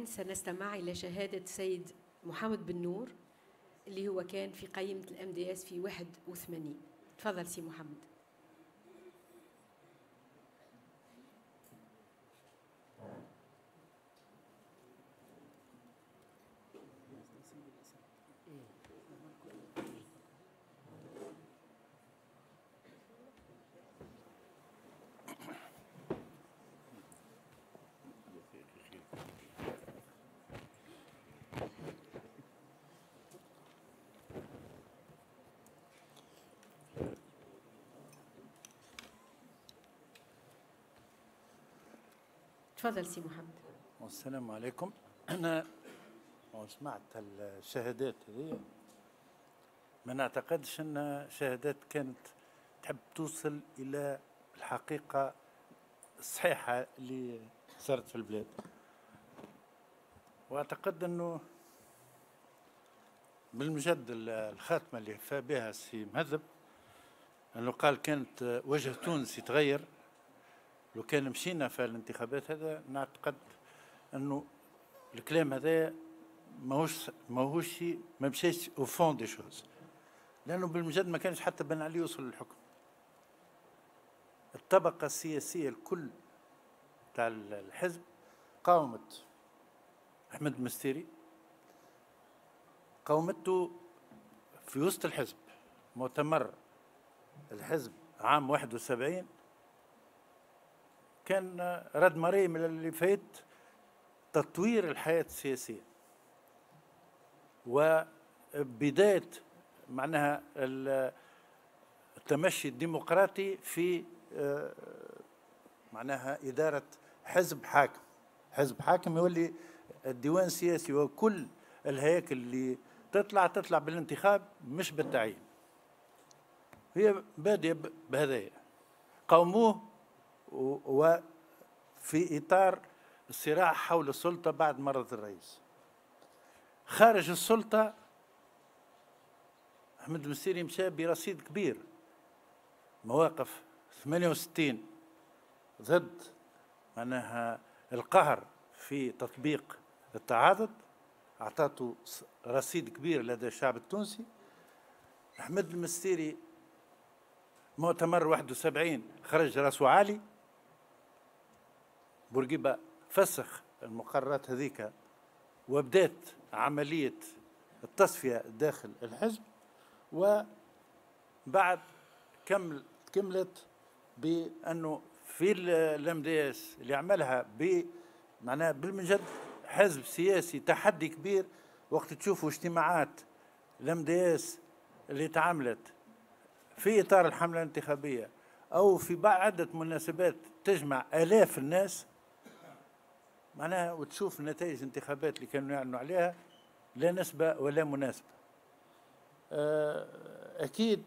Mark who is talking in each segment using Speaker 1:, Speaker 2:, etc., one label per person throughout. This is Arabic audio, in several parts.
Speaker 1: الآن سنستمع إلى شهادة سيد محمد بن نور اللي هو كان في قائمة الام دي اس في 81 تفضل سي محمد تفضل سي محمد والسلام عليكم انا سمعت الشهادات هذه ما نعتقدش ان شهادات كانت تحب توصل الى الحقيقه الصحيحه اللي صارت في البلاد واعتقد انه بالمجد الخاتمه اللي فى بها السي مهذب انه قال كانت وجه تونس يتغير لو كان مشينا في الانتخابات هذا نعتقد انه الكلام هذا ماهوش ماهوش ما مشاش او فون دي شوز لانه بالمجرد ما كانش حتى بن علي يوصل للحكم الطبقه السياسيه الكل تاع الحزب قاومت احمد مستيري قاومته في وسط الحزب مؤتمر الحزب عام 71 كان رد مري من اللي فات تطوير الحياة السياسية وبداية معناها التمشي الديمقراطي في آه، معناها إدارة حزب حاكم حزب حاكم يولي الديوان السياسي وكل الهياكل اللي تطلع تطلع بالانتخاب مش بالتعيين هي بادية بهذايا قوموه وفي إطار الصراع حول السلطة بعد مرض الرئيس خارج السلطة أحمد المسيري مشى برصيد كبير مواقف 68 ضد معناها القهر في تطبيق التعاضد أعطاته رصيد كبير لدى الشعب التونسي أحمد المستيري مؤتمر 71 خرج راسه عالي بورقيبة فسخ المقررات هذيك وبدات عملية التصفية داخل الحزب وبعد كمل كملت بأنه في الام دي اس اللي عملها ب معناها بالمجد حزب سياسي تحدي كبير وقت تشوفوا اجتماعات الام دي اس اللي تعاملت في اطار الحمله الانتخابيه او في عده مناسبات تجمع الاف الناس معناها وتشوف نتائج الانتخابات اللي كانوا يعلنوا عليها لا نسبة ولا مناسبة آه، أكيد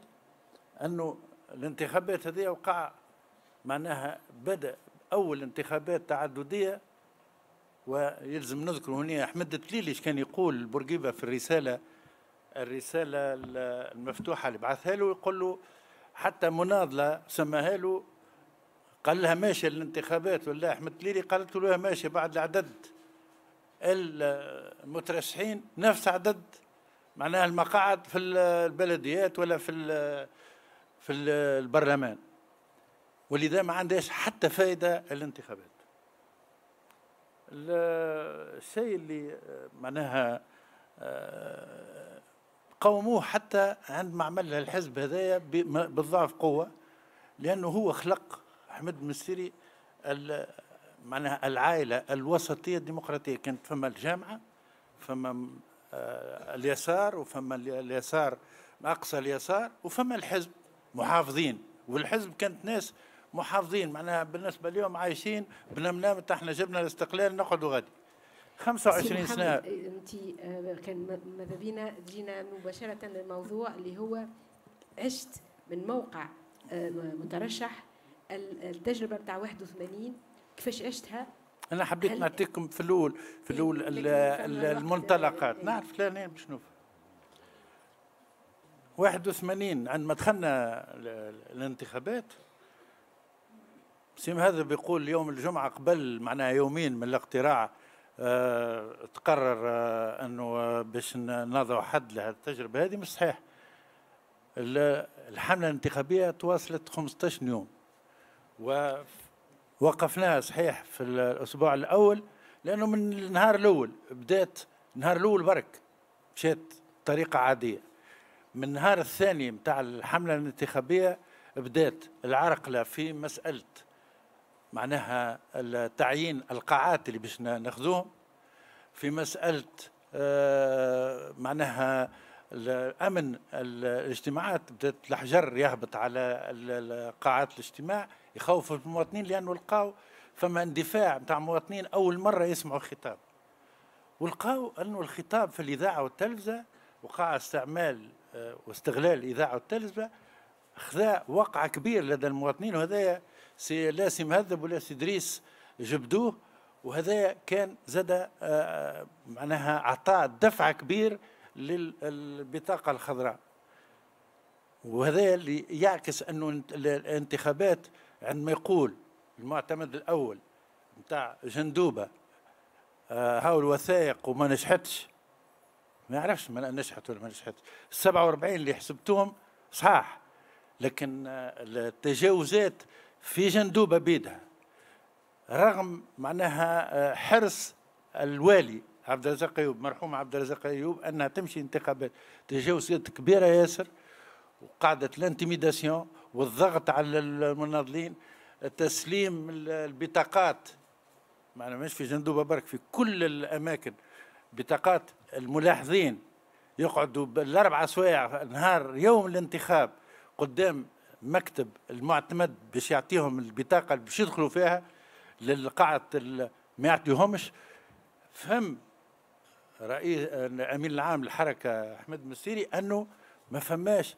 Speaker 1: أنه الانتخابات هذه وقع معناها بدأ أول انتخابات تعددية ويلزم نذكر هنا أحمد التليلي كان يقول بورقيبه في الرسالة الرسالة المفتوحة اللي بعثها له يقول له حتى مناضلة سماها له قال لها ماشي الانتخابات ولا احمد تليلي قالت له ماشي بعد العدد المترشحين نفس عدد معناها المقاعد في البلديات ولا في في البرلمان ولذا ما عندهاش حتى فائده الانتخابات الشيء اللي معناها آه، قوموه حتى عندما عملها الحزب هذايا بالضعف قوه لانه هو خلق احمد المستيري معناها العائله الوسطيه الديمقراطيه كانت فما الجامعه فما آه، اليسار وفما اليسار اقصى اليسار وفما الحزب محافظين والحزب كانت ناس محافظين معناها بالنسبه اليوم عايشين بنمنام احنا جبنا الاستقلال نقعدوا غادي 25 سنه إيه، انت آه، كان ماذا بينا جينا مباشره للموضوع اللي هو عشت من موقع آه، مترشح التجربه بتاع 81 كيفاش عشتها انا حبيت نعطيكم في الاول في إيه، الاول المنطلقات إيه. نعرف لا لا مش نوف 81 عندما دخلنا الانتخابات سيم هذا بيقول يوم الجمعة قبل معناها يومين من الاقتراع اه تقرر اه انه باش نضع حد لهذه التجربة هذه مش صحيح الحملة الانتخابية تواصلت 15 يوم ووقفناها صحيح في الاسبوع الاول لانه من النهار الاول بدات النهار الاول برك مشات طريقه عاديه من النهار الثاني نتاع الحمله الانتخابيه بدات العرقله في مساله معناها تعيين القاعات اللي باش ناخذوهم في مساله آه، معناها الامن الاجتماعات بدات الحجر يهبط على قاعات الاجتماع يخوفوا المواطنين لانه لقاو فما اندفاع نتاع مواطنين اول مره يسمعوا خطاب ولقاو انه الخطاب في الاذاعه والتلفزه وقع استعمال آه، واستغلال الاذاعه والتلفزه خذا وقعة كبير لدى المواطنين وهذا سي لا سي مهذب ولا سي دريس جبدوه وهذا كان زاد آه، معناها اعطى دفعه كبير للبطاقه الخضراء وهذا اللي يعكس انه الانتخابات عندما يقول المعتمد الأول نتاع جندوبة آه، هاو الوثائق وما نجحتش ما يعرفش ما نجحت ولا ما نجحتش 47 اللي حسبتهم صحاح لكن التجاوزات في جندوبة بيدها رغم معناها آه، حرص الوالي عبد الرزاق ايوب مرحوم عبد الرزاق ايوب انها تمشي انتخابات تجاوزات كبيره ياسر وقاعده الانتميداسيون والضغط على المناضلين تسليم البطاقات معنا مش في جندوبة برك في كل الأماكن بطاقات الملاحظين يقعدوا بالأربع سوايع نهار يوم الانتخاب قدام مكتب المعتمد باش يعطيهم البطاقة اللي باش يدخلوا فيها للقاعة ما يعطيهمش فهم رئيس الامين العام للحركه احمد مسيري انه ما فماش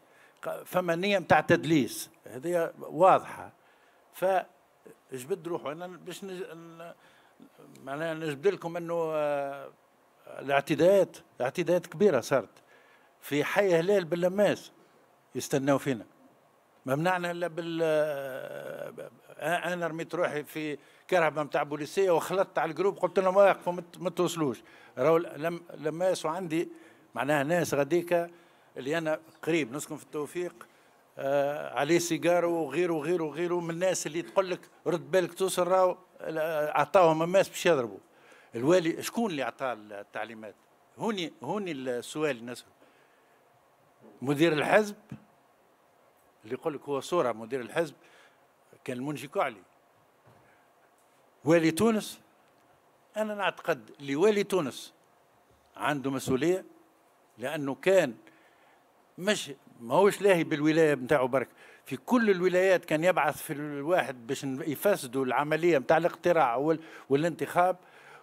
Speaker 1: فما نيه نتاع تدليس هذه واضحه ف روحه انا باش نج... معناها نجبد لكم انه آه، الاعتداءات اعتداءات كبيره صارت في حي هلال باللماس يستناو فينا ما منعنا الا بال آه، آه، انا رميت روحي في كرهبه نتاع بوليسيه وخلطت على الجروب قلت لهم واقفوا ما توصلوش راهو لماس وعندي معناها ناس غاديكا اللي أنا قريب نسكن في التوفيق آه، عليه سيجارو وغيره وغيره وغيره من الناس اللي تقول لك رد بالك توصل راهو عطاهم الماس باش يضربوا الوالي شكون اللي عطاه التعليمات هوني هوني السؤال الناس مدير الحزب اللي يقول لك هو صوره مدير الحزب كان المنجي كعلي والي تونس انا نعتقد اللي والي تونس عنده مسؤوليه لانه كان مش ماهوش لاهي بالولايه نتاعو برك في كل الولايات كان يبعث في الواحد باش يفسدوا العمليه نتاع الاقتراع والانتخاب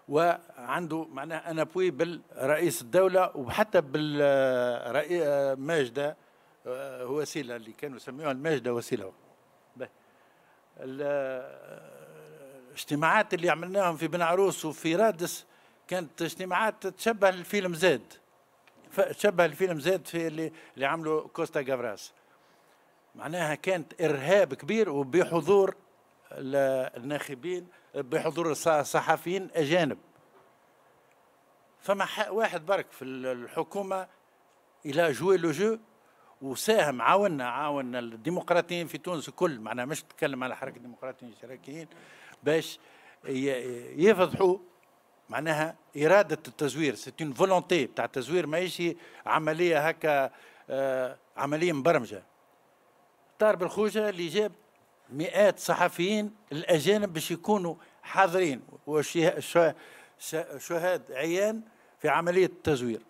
Speaker 1: وعنده معناه انا بوي بالرئيس الدوله وحتى بالرئيس ماجده آه، وسيله اللي كانوا يسميوها الماجده وسيله الاجتماعات اللي عملناهم في بن عروس وفي رادس كانت اجتماعات تشبه الفيلم زاد شبه الفيلم زاد في اللي, اللي عمله كوستا جافراس معناها كانت ارهاب كبير وبحضور الناخبين بحضور الصحفيين اجانب فما واحد برك في الحكومه الى جوي لو جو وساهم عاوننا عاون الديمقراطيين في تونس الكل معناها مش تكلم على حركه الديمقراطيين الاشتراكيين باش يفضحوا معناها إرادة التزوير سي اون فولونتي تاع التزوير ماهيش عملية هكا آه، عملية مبرمجة طار بالخوجة اللي جاب مئات صحفيين الأجانب باش يكونوا حاضرين وشهاد عيان في عملية التزوير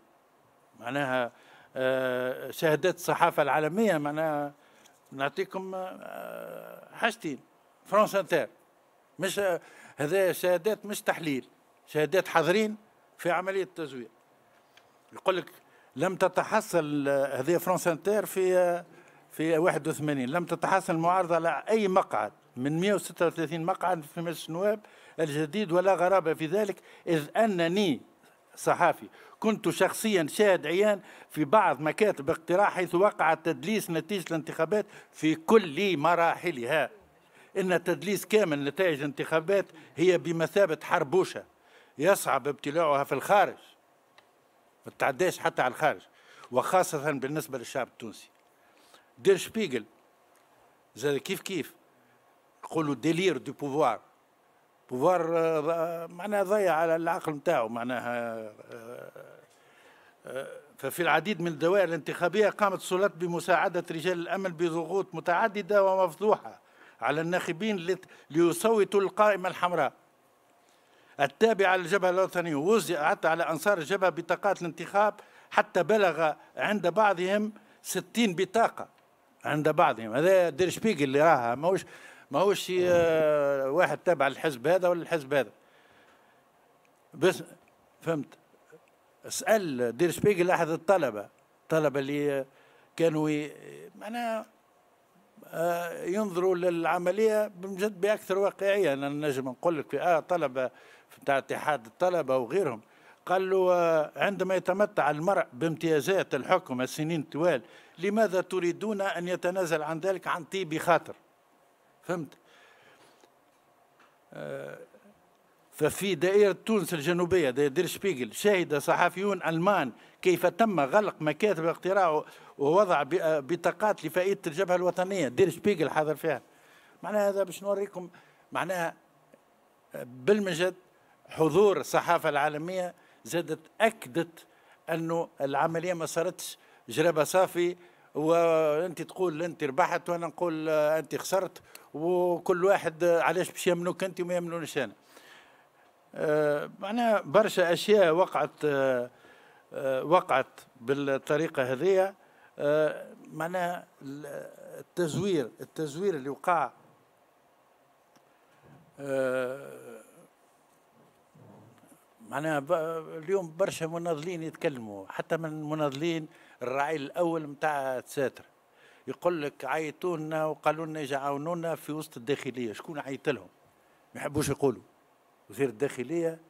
Speaker 1: معناها آه، شهادات الصحافة العالمية معناها نعطيكم آه، حاجتين فرانس انتر مش هذا شهادات مش تحليل شهادات حاضرين في عمليه التزوير يقول لك لم تتحصل هذه فرانس انتر في في 81 لم تتحصل المعارضه على اي مقعد من 136 مقعد في مجلس النواب الجديد ولا غرابه في ذلك اذ انني صحافي كنت شخصيا شاهد عيان في بعض مكاتب اقتراع حيث وقع التدليس نتيجه الانتخابات في كل مراحلها ان تدليس كامل نتائج الانتخابات هي بمثابه حربوشه يصعب ابتلاعها في الخارج ما تتعداش حتى على الخارج وخاصة بالنسبة للشعب التونسي دير شبيغل زاد كيف كيف يقولوا ديلير دو بوفوار بوفوار معناها ضيع على العقل نتاعو معناها آه، آه، آه، ففي العديد من الدوائر الانتخابية قامت السلطات بمساعدة رجال الأمن بضغوط متعددة ومفضوحة على الناخبين ليصوتوا القائمة الحمراء التابعة للجبهة الوطنية ووزعت على أنصار الجبهة بطاقات الانتخاب حتى بلغ عند بعضهم 60 بطاقة عند بعضهم هذا دير شبيك اللي راها ماهوش ماهوش آه، واحد تابع للحزب هذا ولا الحزب هذا بس فهمت اسال دير شبيكل احد الطلبه الطلبه اللي كانوا انا آه، ينظروا للعمليه بجد باكثر واقعيه انا نجم نقول لك اه طلبه بتاع اتحاد الطلبة وغيرهم قال له آه، عندما يتمتع المرء بامتيازات الحكم السنين الطوال لماذا تريدون أن يتنازل عن ذلك عن طيب خاطر فهمت آه، ففي دائرة تونس الجنوبية دائرة دير شبيغل شهد صحفيون ألمان كيف تم غلق مكاتب الاقتراع ووضع آه، بطاقات لفائدة الجبهة الوطنية دير شبيغل حاضر فيها معناها هذا باش نوريكم معناها بالمجد حضور الصحافة العالمية زادت أكدت أنه العملية ما صارتش جربة صافي وانت تقول انت ربحت وانا نقول انت خسرت وكل واحد علاش باش يمنوك انت وما يمنونش انا معناها آه، برشا اشياء وقعت آه، وقعت بالطريقه هذه آه، معناها التزوير التزوير اللي وقع معناها اليوم برشا مناضلين يتكلموا حتى من مناضلين الراعي الاول نتاع تساتر يقول لك عيطونا وقالوا لنا يجي عاونونا في وسط الداخليه شكون عيط لهم ما يحبوش يقولوا وزير الداخليه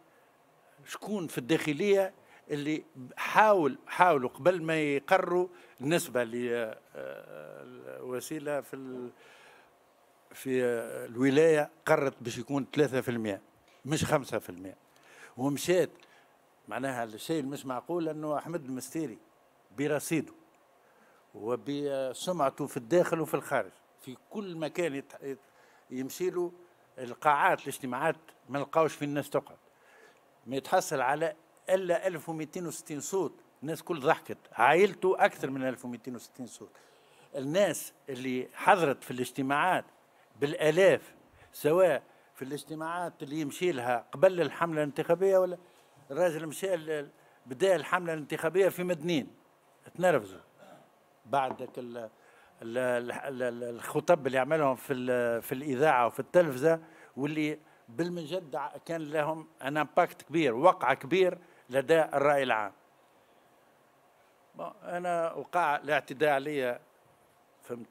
Speaker 1: شكون في الداخليه اللي حاول حاولوا قبل ما يقروا النسبه آه، لوسيله في في الولايه قرت باش يكون 3% مش 5% ومشات معناها الشيء مش معقول انه احمد المستيري برصيده وبسمعته في الداخل وفي الخارج في كل مكان يمشي له القاعات الاجتماعات ما لقاوش في الناس تقعد ما يتحصل على الا 1260 صوت الناس كل ضحكت عائلته اكثر من 1260 صوت الناس اللي حضرت في الاجتماعات بالالاف سواء في الاجتماعات اللي يمشي لها قبل الحمله الانتخابيه ولا الراجل مشى بدا الحمله الانتخابيه في مدنين تنرفزوا بعد الخطب اللي عملهم في في الاذاعه وفي التلفزه واللي بالمجد كان لهم ان امباكت كبير وقع كبير لدى الراي العام انا وقع الاعتداء عليا فهمت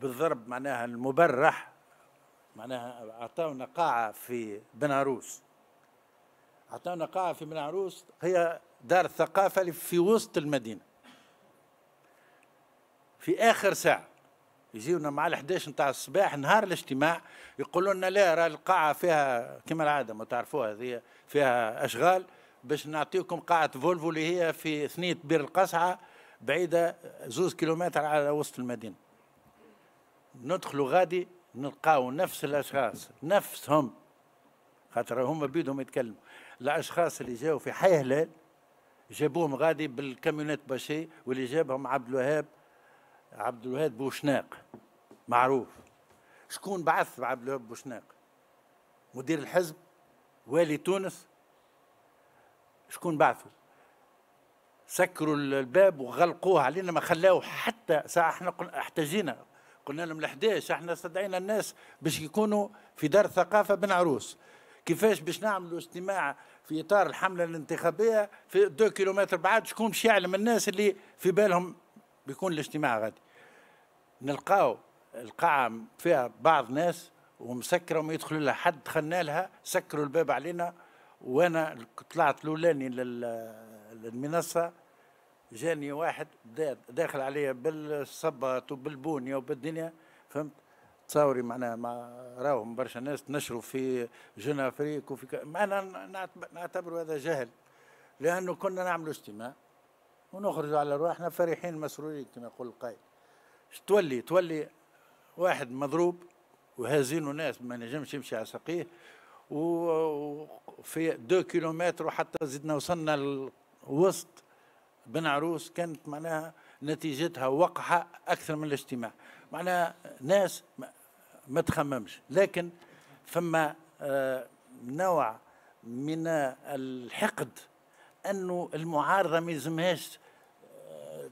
Speaker 1: بالضرب معناها المبرح معناها اعطاونا قاعه في بناروس اعطاونا قاعه في بناروس هي دار الثقافه اللي في وسط المدينه في اخر ساعه يجيونا مع ال 11 نتاع الصباح نهار الاجتماع يقولوا لنا لا راه القاعه فيها كما العاده ما تعرفوها هذه فيها اشغال باش نعطيكم قاعه فولفو اللي هي في ثنيه بير القصعه بعيده زوز كيلومتر على وسط المدينه ندخلوا غادي نلقاو نفس الاشخاص نفسهم خاطر هما بيدهم يتكلموا الاشخاص اللي جاوا في حي هلال جابوهم غادي بالكاميونات باشي واللي جابهم عبد الوهاب عبد الوهاب بوشناق معروف شكون بعث عبد الوهاب بوشناق مدير الحزب والي تونس شكون بعثوا سكروا الباب وغلقوه علينا ما خلاوه حتى ساعه احنا احتجينا قلنا لهم ال11 احنا استدعينا الناس باش يكونوا في دار الثقافه بن عروس كيفاش باش نعملوا اجتماع في اطار الحمله الانتخابيه في 2 كيلومتر بعد شكون باش يعلم الناس اللي في بالهم بيكون الاجتماع غادي نلقاو القاعه فيها بعض ناس ومسكره وما يدخل لها حد دخلنا لها سكروا الباب علينا وانا طلعت الاولاني للمنصه جاني واحد داخل عليا بالصبات وبالبونية وبالدنيا فهمت تصاوري معناها مع راهم برشا ناس تنشروا في جون افريك وفي ك... معنا نعتبر هذا جهل لانه كنا نعملوا اجتماع ونخرج على روحنا فرحين مسرورين كما يقول القائل تولي تولي واحد مضروب وهازينه ناس ما نجمش يمشي على ساقيه وفي دو كيلومتر وحتى زدنا وصلنا الوسط بن عروس كانت معناها نتيجتها وقحة أكثر من الاجتماع معناها ناس ما تخممش لكن فما آه، نوع من الحقد أنه المعارضة ما يلزمهاش آه،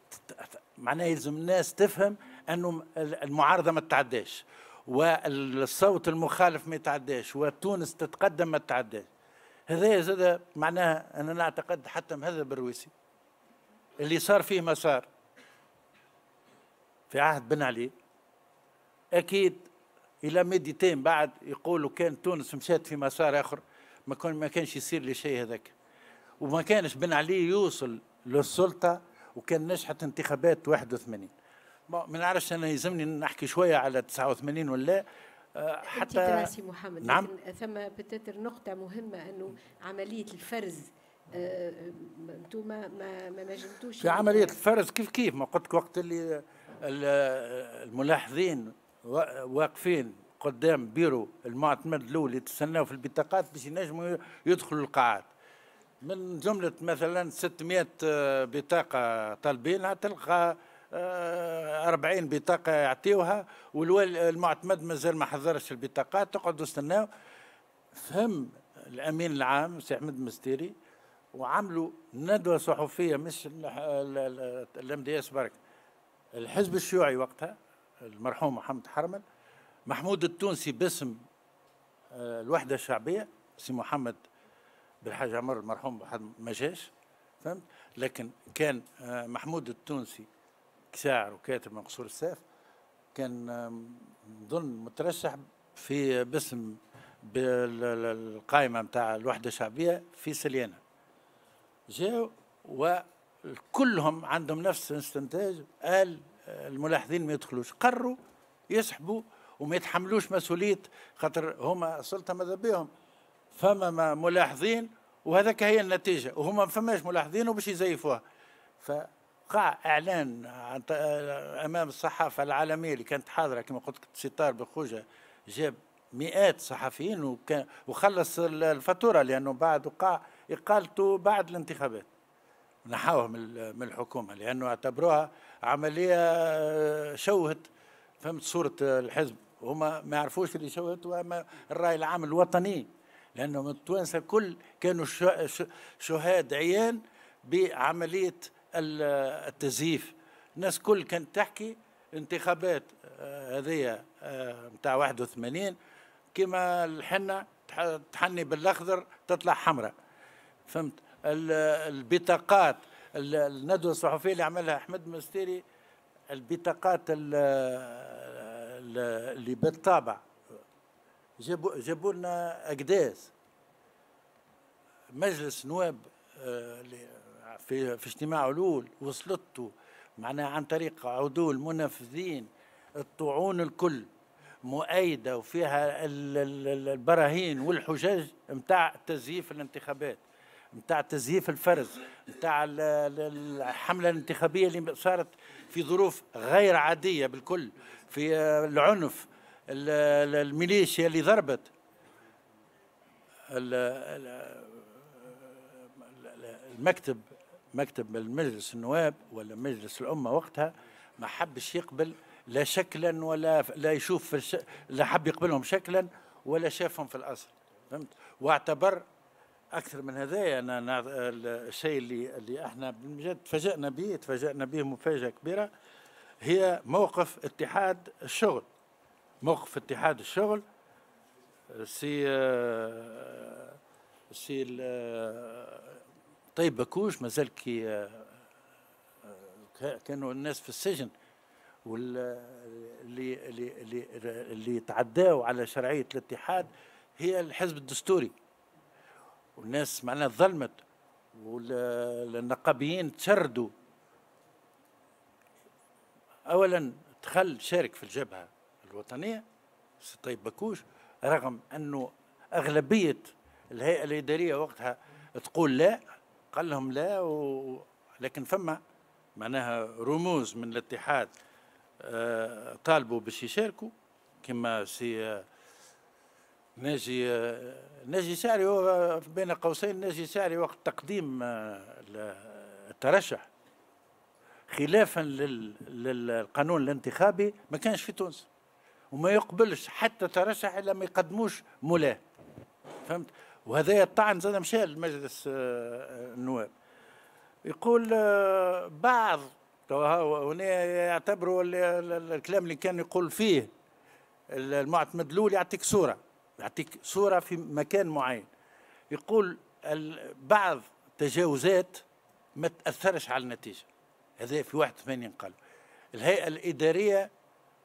Speaker 1: معناها يلزم الناس تفهم أنه المعارضة ما تتعداش والصوت المخالف ما يتعداش وتونس تتقدم ما تتعداش هذا زاد معناها أنا نعتقد حتى مهذب الرويسي اللي صار فيه مسار في عهد بن علي اكيد الى مديتين بعد يقولوا كان تونس مشات في مسار اخر ما كان ما كانش يصير لي شيء هذاك وما كانش بن علي يوصل للسلطه وكان نجحت انتخابات 81 ما نعرفش انا يلزمني نحكي شويه على 89 ولا آه، حتى سي محمد نعم ثم بتتر نقطه مهمه انه عمليه الفرز انتم ما ما ما جبتوش في عمليه الفرز كيف كيف ما قلت وقت اللي الملاحظين واقفين قدام بيرو المعتمد الاول يتسناو في البطاقات باش ينجموا يدخلوا القاعات من جمله مثلا 600 بطاقه طالبينها تلقى 40 آه، بطاقه يعطيوها والمعتمد مازال ما حضرش البطاقات تقعدوا استناو فهم الامين العام سي احمد مستيري وعملوا ندوه صحفيه مش الام دي اس برك الحزب الشيوعي وقتها المرحوم محمد حرمل محمود التونسي باسم آه، الوحده الشعبيه سي محمد بالحاج عمر المرحوم ما جاش فهمت لكن كان آه، محمود التونسي شاعر وكاتب من قصور السيف كان نظن آه، مترشح في باسم بالقائمه نتاع الوحده الشعبيه في سليانه جاءوا وكلهم عندهم نفس الاستنتاج قال الملاحظين ما يدخلوش قروا يسحبوا وما يتحملوش مسؤوليه خاطر هما السلطه ماذا بهم فما ملاحظين وهذاك هي النتيجه وهما ما فماش ملاحظين وباش يزيفوها فقع اعلان امام الصحافه العالميه اللي كانت حاضره كما قلت لك ستار بخوجه جاب مئات صحفيين وكان وخلص الفاتوره لانه بعد وقع اقالته بعد الانتخابات نحاوها من الحكومه لانه اعتبروها عمليه آه، شوهت فهمت صوره الحزب هما ما يعرفوش اللي شوهت وما الراي العام الوطني لانه من التوانسه كل كانوا شهاد عيان بعمليه التزييف الناس كل كانت تحكي انتخابات آه، هذية آه، متاع 81 كما الحنة تحني بالأخضر تطلع حمراء فهمت البطاقات الندوه الصحفيه اللي عملها احمد مستيري البطاقات اللي بالطابع جابوا جابوا لنا اكداس مجلس نواب آه، في في اجتماع علول وصلته معناها عن طريق عدول منفذين الطعون الكل مؤيده وفيها البراهين والحجج نتاع تزييف الانتخابات نتاع تزييف الفرز نتاع الحمله الانتخابيه اللي صارت في ظروف غير عاديه بالكل في العنف الميليشيا اللي ضربت المكتب مكتب المجلس النواب ولا مجلس الامه وقتها ما حبش يقبل لا شكلا ولا لا يشوف لا حب يقبلهم شكلا ولا شافهم في الاصل فهمت واعتبر اكثر من هذايا انا آه، الشيء اللي اللي احنا بجد تفاجئنا به تفاجئنا به مفاجاه كبيره هي موقف اتحاد الشغل موقف اتحاد الشغل سي آه، سي آه، طيب بكوش مازال كي كانوا الناس في السجن واللي اللي اللي اللي تعداوا على شرعيه الاتحاد هي الحزب الدستوري والناس معناها ظلمت والنقابيين تسردوا اولا دخل شارك في الجبهه الوطنيه سي طيب بكوش رغم انه اغلبيه الهيئه الاداريه وقتها تقول لا قال لهم لا و... لكن فما معناها رموز من الاتحاد آه، طالبوا باش يشاركوا كما سي ناجي ناجي سعري هو بين قوسين ناجي سعري وقت تقديم آه، الترشح خلافا للقانون الانتخابي ما كانش في تونس وما يقبلش حتى ترشح الا ما يقدموش مولاه فهمت وهذا الطعن زاد مشى لمجلس آه، النواب يقول آه، بعض هنا يعتبروا الكلام اللي كان يقول فيه المعتمد الاول يعطيك صوره يعطيك صورة في مكان معين يقول بعض تجاوزات ما تأثرش على النتيجة هذا في 81 قال الهيئة الإدارية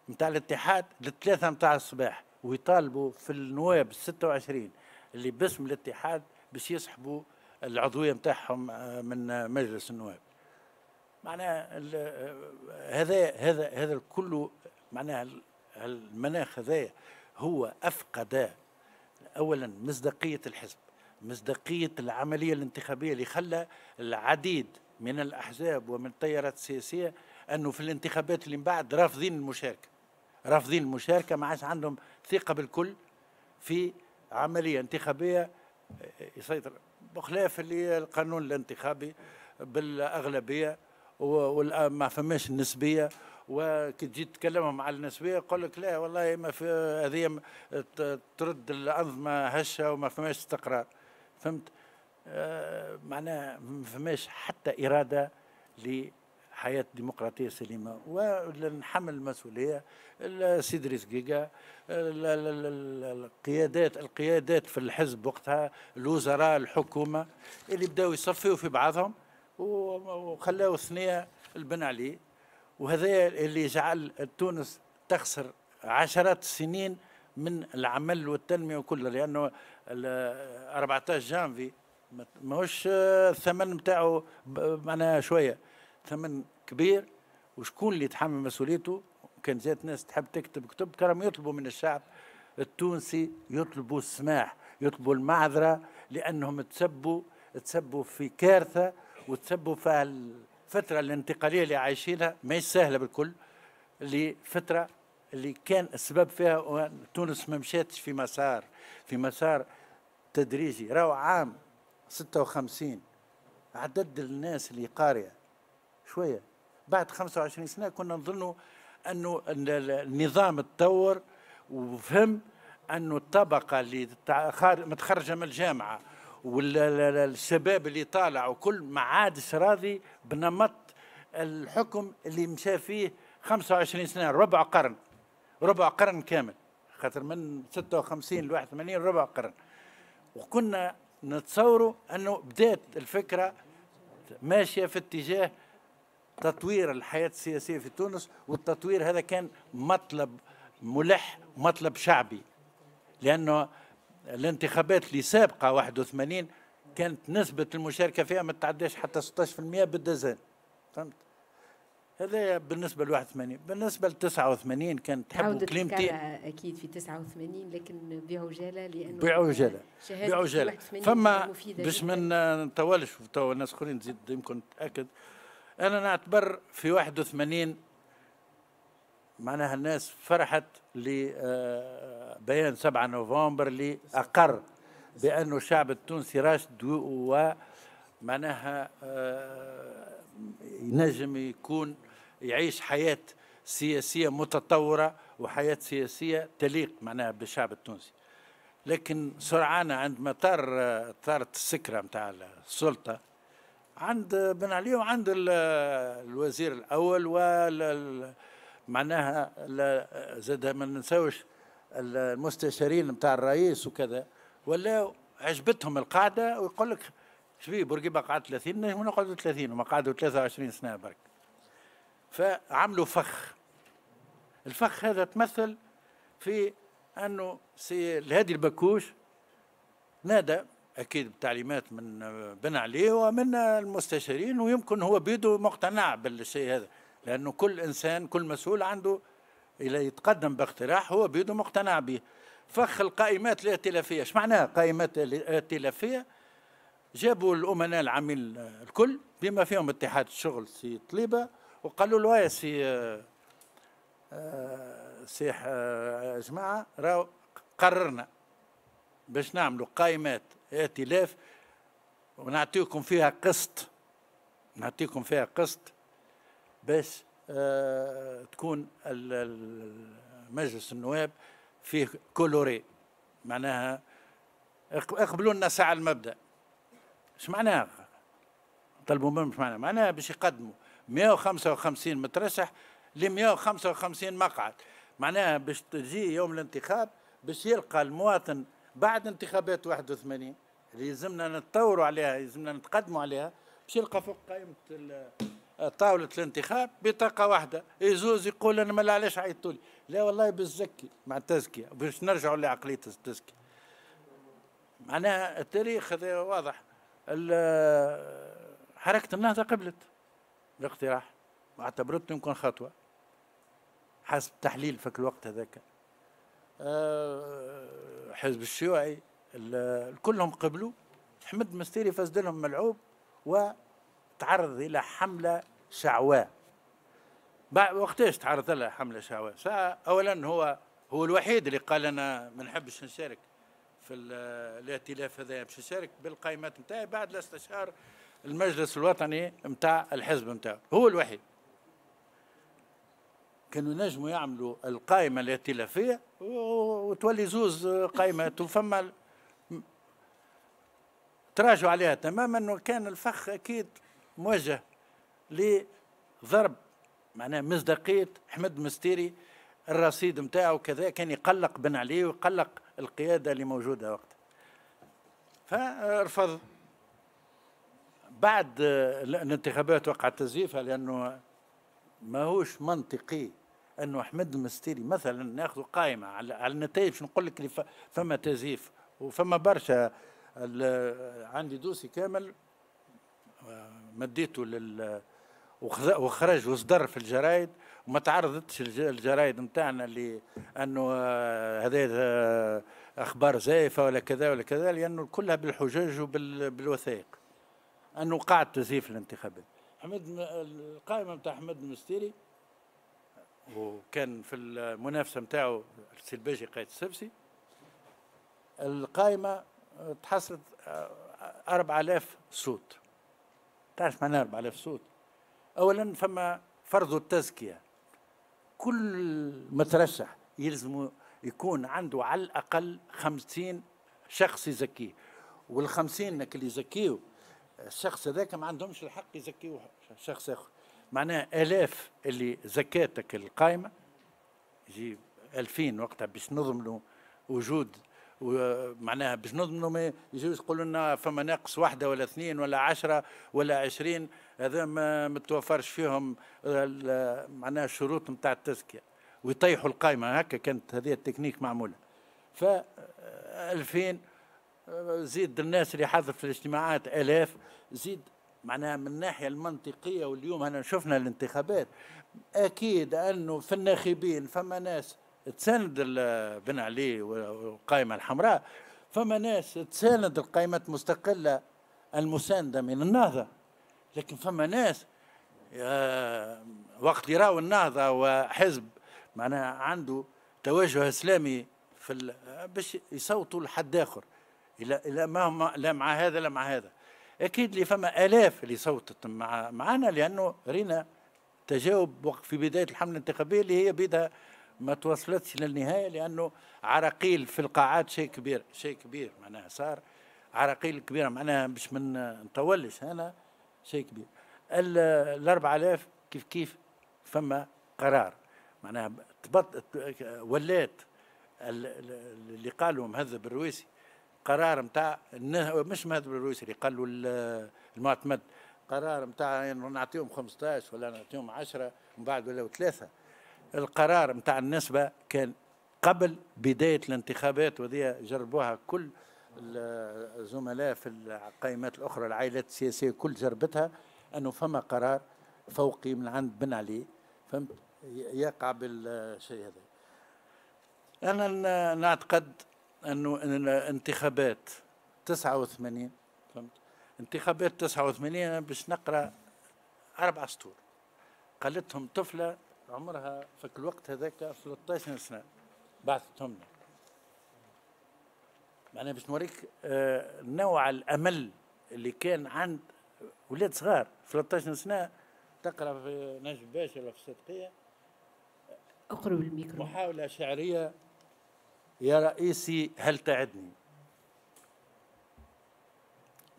Speaker 1: نتاع الاتحاد للثلاثة نتاع الصباح ويطالبوا في النواب 26 اللي باسم الاتحاد باش يسحبوا العضوية نتاعهم آه، من مجلس النواب معناها آه، هذا هذا هذا كله معناها المناخ هذايا هو أفقد أولا مصداقية الحزب مصداقية العملية الانتخابية اللي خلى العديد من الأحزاب ومن التيارات السياسية أنه في الانتخابات اللي من بعد رافضين المشاركة رافضين المشاركة ما عادش عندهم ثقة بالكل في عملية انتخابية يسيطر بخلاف اللي القانون الانتخابي بالأغلبية وما فماش النسبية وكي تجي تكلمهم مع النسويه يقول لك لا والله ما في هذه ترد الانظمه هشه وما فماش استقرار فهمت آه معناه ما فماش حتى اراده لحياه ديمقراطيه سليمه ونحمل المسؤوليه السيد جيجا القيادات القيادات في الحزب وقتها الوزراء الحكومه اللي بداوا يصفيوا في بعضهم وخلاوا ثنيه البن عليه وهذا اللي جعل تونس تخسر عشرات السنين من العمل والتنمية وكله لأنه 14 جانفي ماهوش الثمن نتاعو معناها شوية ثمن كبير وشكون اللي يتحمل مسؤوليته كان زاد ناس تحب تكتب كتب كرم يطلبوا من الشعب التونسي يطلبوا السماح يطلبوا المعذرة لأنهم تسبوا تسبوا في كارثة وتسبوا في الفترة الانتقالية اللي عايشينها مش سهلة بالكل لفترة اللي كان السبب فيها تونس ما مشاتش في مسار في مسار تدريجي راهو عام 56 عدد الناس اللي قارية شوية بعد 25 سنة كنا نظنوا أنه النظام تطور وفهم أنه الطبقة اللي متخرجة من الجامعة والشباب اللي طالع وكل ما عادش راضي بنمط الحكم اللي مشى فيه 25 سنه ربع قرن ربع قرن كامل خاطر من 56 ل 81 ربع قرن وكنا نتصوروا انه بدات الفكره ماشيه في اتجاه تطوير الحياه السياسيه في تونس والتطوير هذا كان مطلب ملح مطلب شعبي لانه الانتخابات اللي سابقه 81 كانت نسبه المشاركه فيها ما تتعداش حتى 16% بالدزان فهمت هذا بالنسبه ل 81 بالنسبه ل 89 كانت تحب كلمتي اكيد في 89 لكن بعجاله لانه بعجاله بعجاله فما باش ما نطولش توا الناس اخرين تزيد يمكن تاكد انا نعتبر في 81 معناها الناس فرحت لبيان 7 نوفمبر اللي اقر بانه الشعب التونسي راشد و معناها آه، ينجم يكون يعيش حياه سياسيه متطوره وحياه سياسيه تليق معناها بالشعب التونسي لكن سرعان عندما آه، طار طارت السكره نتاع السلطه عند بن علي وعند آه، الوزير الاول وال معناها زاد ما ننساوش المستشارين نتاع الرئيس وكذا ولا عجبتهم القاعده ويقول لك شبيه بورقيبه قعد 30 نجم نقعدوا 30 وما قعدوا 23 سنه برك فعملوا فخ الفخ هذا تمثل في انه سي الهادي البكوش نادى اكيد بتعليمات من بن علي ومن المستشارين ويمكن هو بيده مقتنع بالشيء هذا لأنه كل إنسان كل مسؤول عنده إلى يتقدم باقتراح هو بيده مقتنع به فخ القائمات الائتلافية ايش معناها قائمات ائتلافية جابوا الأمناء العامين الكل بما فيهم اتحاد الشغل سي طليبة وقالوا له يا سي آه، سي آه، جماعة راو قررنا باش نعملوا قائمات ائتلاف ونعطيكم فيها قسط نعطيكم فيها قسط باش آه، تكون مجلس النواب فيه كولوري معناها اقبلوا لنا ساعه المبدا اش معناها طلبوا منهم معناها معناها باش يقدموا 155 مترشح ل 155 مقعد معناها باش تجي يوم الانتخاب باش يلقى المواطن بعد انتخابات 81 اللي يلزمنا نتطوروا عليها يلزمنا نتقدموا عليها باش يلقى فوق قائمه طاولة الانتخاب بطاقة واحدة يزوز يقول أنا ما علاش عيطوا لي لا والله بالزكي مع التزكية باش نرجعوا لعقلية التزكية معناها التاريخ هذا واضح حركة النهضة قبلت الاقتراح واعتبرته يمكن خطوة حسب تحليل فك الوقت هذاك آه، حزب الشيوعي كلهم قبلوا حمد مستيري فاز لهم ملعوب و تعرض الى حمله شعواء وقتاش تعرض لها حمله شعواء اولا هو هو الوحيد اللي قال انا ما نحبش نشارك في الائتلاف هذا باش نشارك بالقائمات نتاعي بعد الاستشهار المجلس الوطني نتاع الحزب نتاعو هو الوحيد كانوا نجموا يعملوا القائمة الائتلافية وتولي زوز قائمات وفما تراجعوا عليها تماما وكان الفخ أكيد موجه لضرب معناه مصداقية أحمد مستيري الرصيد نتاعو وكذا كان يقلق بن علي ويقلق القيادة اللي موجودة وقتها فرفض بعد الانتخابات وقع تزييفها لأنه ماهوش منطقي أنه أحمد المستيري مثلا ناخذ قائمة على النتائج نقول لك فما تزييف وفما برشا عندي دوسي كامل مديته لل وخرج وصدر في الجرايد وما تعرضتش الجرايد نتاعنا اللي انه آه، هذا آه، اخبار زائفه ولا كذا ولا كذا لانه كلها بالحجج وبالوثائق انه قاعد تزييف الانتخابات حمد القائمه نتاع حمد المستيري وكان في المنافسه نتاعو السلباجي قايد السبسي القائمه تحصلت 4000 آه، صوت تعرف معناها 4000 صوت اولا فما فرض التزكيه كل مترشح يلزم يكون عنده على الاقل 50 شخص يزكيه والخمسين اللي يزكيه الشخص هذاك ما عندهمش الحق يزكيه شخص اخر معناها الاف اللي زكاتك القائمه يجي 2000 وقتها باش نضمنوا وجود ومعناها باش نضمنوا ما يجوش يقولوا لنا فما ناقص واحده ولا اثنين ولا عشرة ولا عشرين هذا ما متوفرش فيهم آه، معناها الشروط نتاع التزكيه ويطيحوا القائمه هكا كانت هذه التكنيك معموله ف 2000 آه، آه، زيد الناس اللي حاضر في الاجتماعات الاف زيد معناها من الناحيه المنطقيه واليوم انا شفنا الانتخابات اكيد انه في الناخبين فما ناس تساند بن علي والقائمة الحمراء فما ناس تساند القائمات المستقلة المساندة من النهضة لكن فما ناس آه، وقت يراو النهضة وحزب معناها عنده توجه إسلامي في ال... باش يصوتوا لحد آخر إلى إلى ما هم لا مع هذا لا مع هذا أكيد اللي فما آلاف اللي صوتت مع معنا لأنه رينا تجاوب في بداية الحملة الانتخابية اللي هي بدها ما توصلتش للنهايه لانه عراقيل في القاعات شيء كبير شيء كبير معناها صار عراقيل كبيره معناها باش ما نطولش انا شيء كبير ال 4000 كيف كيف فما قرار معناها تبط ولات اللي قالوا مهذب الرويسي قرار نتاع مش مهذب الرويسي اللي قالوا المعتمد قرار نتاع يعني نعطيهم 15 ولا نعطيهم 10 ومن بعد ولاو ثلاثه القرار نتاع النسبة كان قبل بداية الانتخابات وذي جربوها كل الزملاء في القائمات الأخرى العائلات السياسية كل جربتها أنه فما قرار فوقي من عند بن علي فهمت يقع بالشيء هذا أنا نعتقد أنه الانتخابات 89 فهمت انتخابات 89 باش نقرأ أربع سطور قالتهم طفلة عمرها في الوقت هذاك 13 سنه بعثتهم لي معناها باش نوريك آه، نوع الامل اللي كان عند ولاد صغار 13 سنه تقرا في نجم باشا ولا في الصدقيه اقرب الميكرو محاوله شعريه يا رئيسي هل تعدني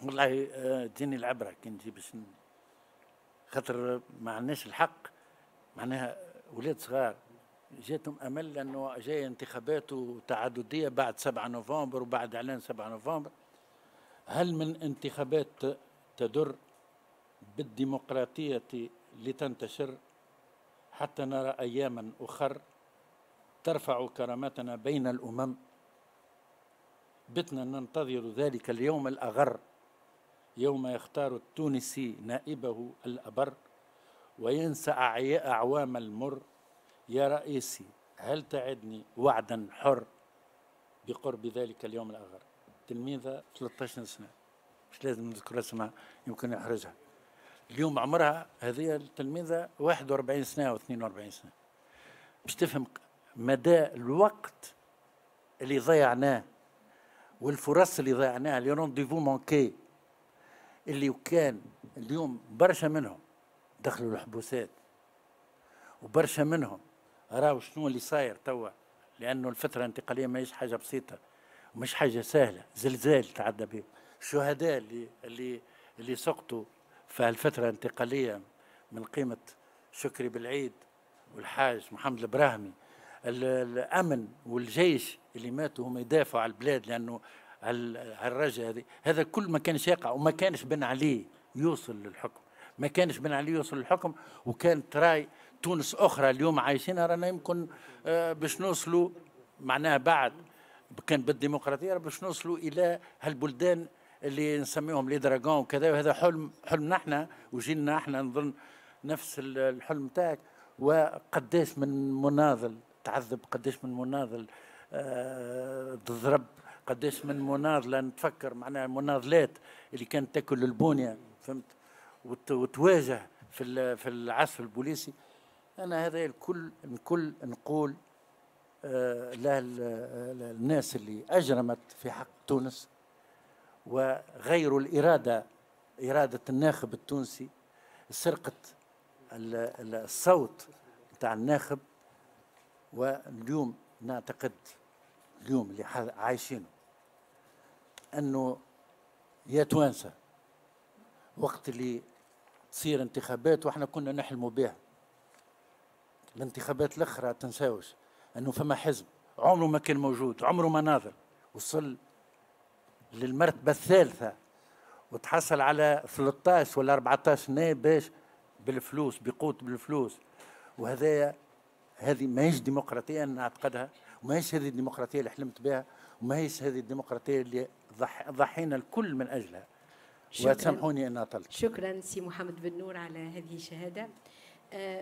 Speaker 1: والله آه، تجيني العبره كي نجي باش خاطر ما عندناش الحق معناها اولاد صغار جاتهم امل لانه جايه انتخابات تعدديه بعد 7 نوفمبر وبعد اعلان 7 نوفمبر هل من انتخابات تدر بالديمقراطيه لتنتشر حتى نرى اياما اخر ترفع كرامتنا بين الامم بتنا ننتظر ذلك اليوم الاغر يوم يختار التونسي نائبه الابر وينسى أعوام المر يا رئيسي هل تعدني وعدا حر بقرب ذلك اليوم الأغر تلميذة 13 سنة مش لازم نذكر اسمها يمكن يحرجها اليوم عمرها هذه التلميذة 41 سنة أو 42 سنة باش تفهم مدى الوقت اللي ضيعناه والفرص اللي ضيعناها لي رونديفو مونكي اللي كان اليوم برشا منهم دخلوا الحبوسات وبرشا منهم راوا شنو اللي صاير توا لانه الفتره الانتقاليه ماهيش حاجه بسيطه ومش حاجه سهله زلزال تعدى به الشهداء اللي اللي اللي سقطوا في الفتره الانتقاليه من قيمه شكري بالعيد والحاج محمد البراهمي الامن والجيش اللي ماتوا هم يدافعوا على البلاد لانه هالرجل هذه هذا كل ما كانش يقع وما كانش بن علي يوصل للحكم ما كانش بن علي يوصل للحكم وكانت راي تونس اخرى اليوم عايشينها رانا يمكن آه، باش نوصلوا معناها بعد كان بالديمقراطيه باش نوصلوا الى هالبلدان اللي نسميهم لي دراغون وكذا وهذا حلم حلمنا احنا وجيلنا احنا نظن نفس الحلم تاعك وقداش من مناضل تعذب قداش من مناضل آه، تضرب قداش من مناضله نتفكر معناها المناضلات اللي كانت تاكل البونيه فهمت وتواجه في في العصف البوليسي انا هذا الكل الكل نقول آه، للناس اللي اجرمت في حق تونس وغيروا الاراده اراده الناخب التونسي سرقه الصوت نتاع الناخب واليوم نعتقد اليوم اللي عايشينه انه يا توانسه وقت اللي تصير انتخابات واحنا كنا نحلموا بها الانتخابات الاخرى تنساوش انه فما حزب عمره ما كان موجود عمره ما ناظر وصل للمرتبة الثالثة وتحصل على 13 ولا 14 نائب باش بالفلوس بقوت بالفلوس وهذا هذه ماهيش ديمقراطية أنا أعتقدها وماهيش هذه الديمقراطية اللي حلمت بها وماهيش هذه الديمقراطية اللي ضحينا الكل من أجلها وسامحوني ان اطلت شكرا سي محمد بن نور على هذه الشهاده آه،